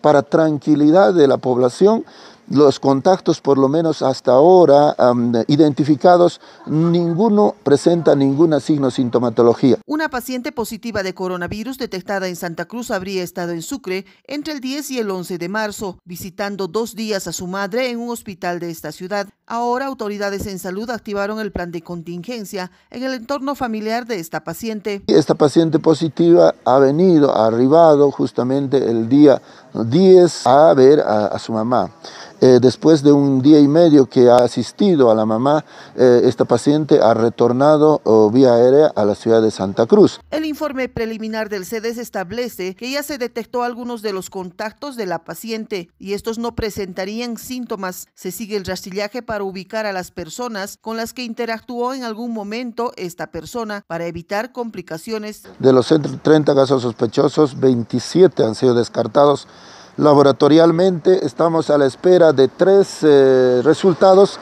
para tranquilidad de la población los contactos, por lo menos hasta ahora, identificados, ninguno presenta ninguna signo sintomatología. Una paciente positiva de coronavirus detectada en Santa Cruz habría estado en Sucre entre el 10 y el 11 de marzo, visitando dos días a su madre en un hospital de esta ciudad. Ahora autoridades en salud activaron el plan de contingencia en el entorno familiar de esta paciente. Esta paciente positiva ha venido, ha arribado justamente el día 10 a ver a su mamá. Eh, después de un día y medio que ha asistido a la mamá, eh, esta paciente ha retornado oh, vía aérea a la ciudad de Santa Cruz. El informe preliminar del CEDES establece que ya se detectó algunos de los contactos de la paciente y estos no presentarían síntomas. Se sigue el rastillaje para ubicar a las personas con las que interactuó en algún momento esta persona para evitar complicaciones. De los 30 casos sospechosos, 27 han sido descartados Laboratorialmente estamos a la espera de tres eh, resultados